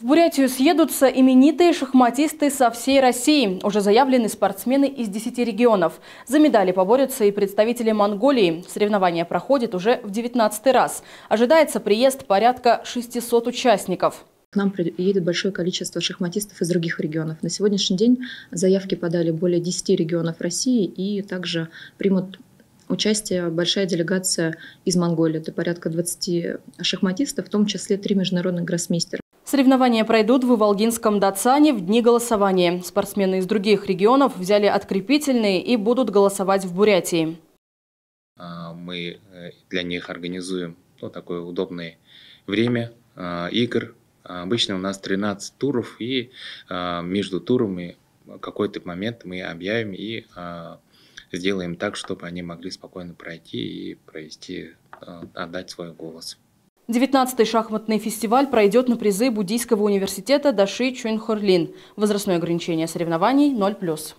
В Бурятию съедутся именитые шахматисты со всей России. Уже заявлены спортсмены из 10 регионов. За медали поборются и представители Монголии. Соревнования проходят уже в 19 раз. Ожидается приезд порядка 600 участников. К нам едет большое количество шахматистов из других регионов. На сегодняшний день заявки подали более 10 регионов России и также примут участие большая делегация из Монголии. Это порядка 20 шахматистов, в том числе три международных гроссмейстера. Соревнования пройдут в Иволгинском Дацане в дни голосования. Спортсмены из других регионов взяли открепительные и будут голосовать в Бурятии. А, мы э, для них организуем ну, такое удобное время а, игр. А, обычно у нас 13 туров, и между турами какой-то момент мы объявим и сделаем так, чтобы они могли спокойно пройти и провести, отдать свой голос. 19-й шахматный фестиваль пройдет на призы Буддийского университета Даши Чунхорлин. Возрастное ограничение соревнований 0+.